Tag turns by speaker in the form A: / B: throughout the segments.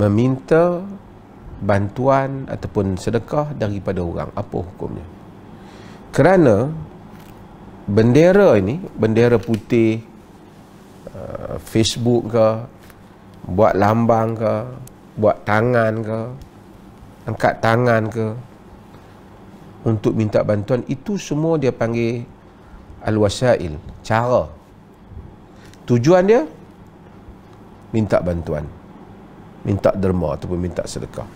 A: meminta bantuan ataupun sedekah daripada orang apa hukumnya kerana bendera ini bendera putih uh, Facebook ke buat lambang ke buat tangan ke angkat tangan ke untuk minta bantuan itu semua dia panggil al-wasail cara tujuan dia minta bantuan minta derma ataupun minta sedekah.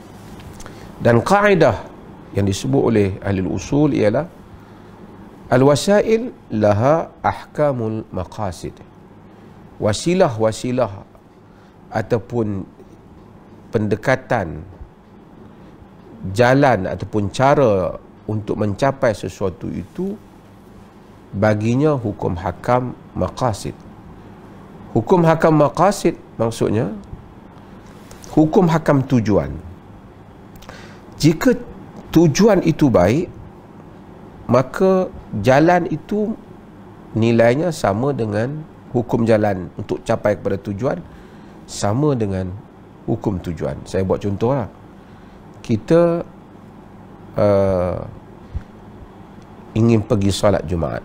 A: Dan kaedah yang disebut oleh ahli usul ialah al-wasail laha ahkamul maqasid. Wasilah-wasilah ataupun pendekatan jalan ataupun cara untuk mencapai sesuatu itu baginya hukum hakam maqasid. Hukum hakam maqasid maksudnya hukum hakam tujuan jika tujuan itu baik maka jalan itu nilainya sama dengan hukum jalan untuk capai kepada tujuan sama dengan hukum tujuan saya buat contohlah kita uh, ingin pergi solat jumaat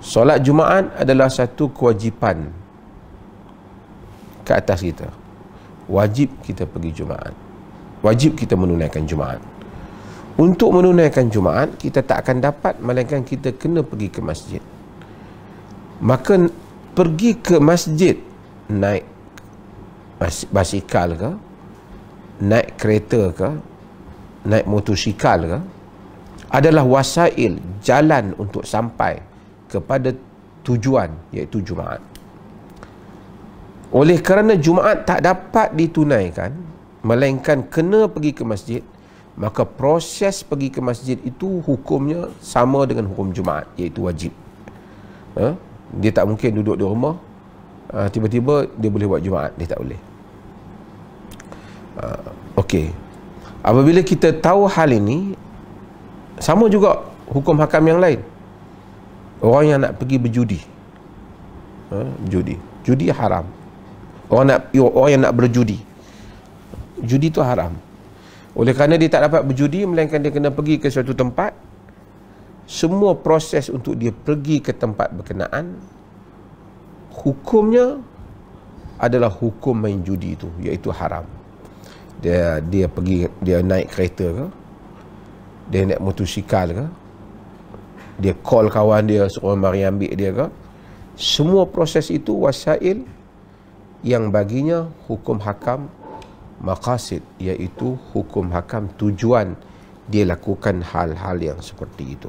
A: solat jumaat adalah satu kewajipan ke atas kita wajib kita pergi Jumaat. Wajib kita menunaikan Jumaat. Untuk menunaikan Jumaat, kita tak akan dapat melainkan kita kena pergi ke masjid. Maka pergi ke masjid naik basikal ke, naik kereta ke, naik motosikal ke, adalah wasail jalan untuk sampai kepada tujuan iaitu Jumaat. Oleh kerana Jumaat tak dapat ditunaikan, melainkan kena pergi ke masjid, maka proses pergi ke masjid itu hukumnya sama dengan hukum Jumaat, iaitu wajib. Ha? Dia tak mungkin duduk di rumah, ha, tiba-tiba dia boleh buat Jumaat, dia tak boleh. Ha, okey. Apabila kita tahu hal ini, sama juga hukum hakam yang lain. Orang yang nak pergi berjudi. Judi. Judi haram orang nak orang yang nak berjudi judi tu haram oleh kerana dia tak dapat berjudi melainkan dia kena pergi ke suatu tempat semua proses untuk dia pergi ke tempat berkenaan hukumnya adalah hukum main judi itu iaitu haram dia dia pergi dia naik kereta ke dia naik motosikal ke dia call kawan dia suruh mari ambil dia ke semua proses itu wasail yang baginya hukum hakam maqasid iaitu hukum hakam tujuan dia lakukan hal-hal yang seperti itu.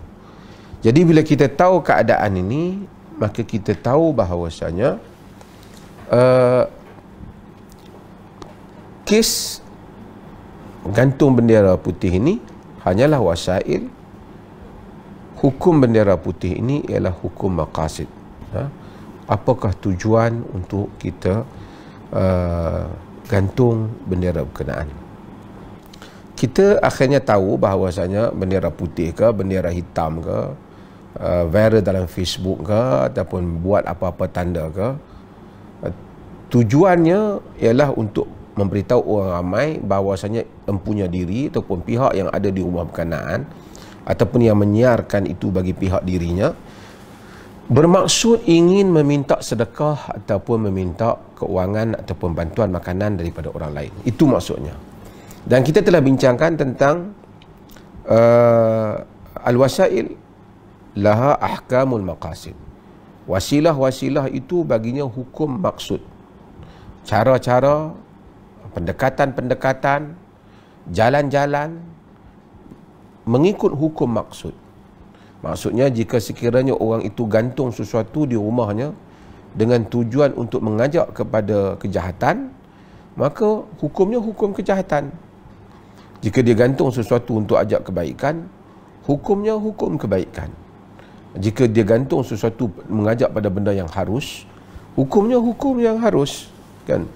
A: Jadi bila kita tahu keadaan ini maka kita tahu bahawasanya uh, kes gantung bendera putih ini hanyalah wasail hukum bendera putih ini ialah hukum maqasid. Ha? apakah tujuan untuk kita uh, gantung bendera berkenaan kita akhirnya tahu bahawasanya bendera putih ke bendera hitam ke uh, viral dalam Facebook ke ataupun buat apa-apa tanda ke uh, tujuannya ialah untuk memberitahu orang ramai bahawasanya empunya diri ataupun pihak yang ada di rumah berkenaan ataupun yang menyiarkan itu bagi pihak dirinya bermaksud ingin meminta sedekah ataupun meminta keuangan ataupun bantuan makanan daripada orang lain. Itu maksudnya. Dan kita telah bincangkan tentang uh, al-wasail laha ahkamul maqasid. Wasilah-wasilah itu baginya hukum maksud. Cara-cara, pendekatan-pendekatan, jalan-jalan mengikut hukum maksud. Maksudnya jika sekiranya orang itu gantung sesuatu di rumahnya dengan tujuan untuk mengajak kepada kejahatan, maka hukumnya hukum kejahatan. Jika dia gantung sesuatu untuk ajak kebaikan, hukumnya hukum kebaikan. Jika dia gantung sesuatu mengajak pada benda yang harus, hukumnya hukum yang harus, kan?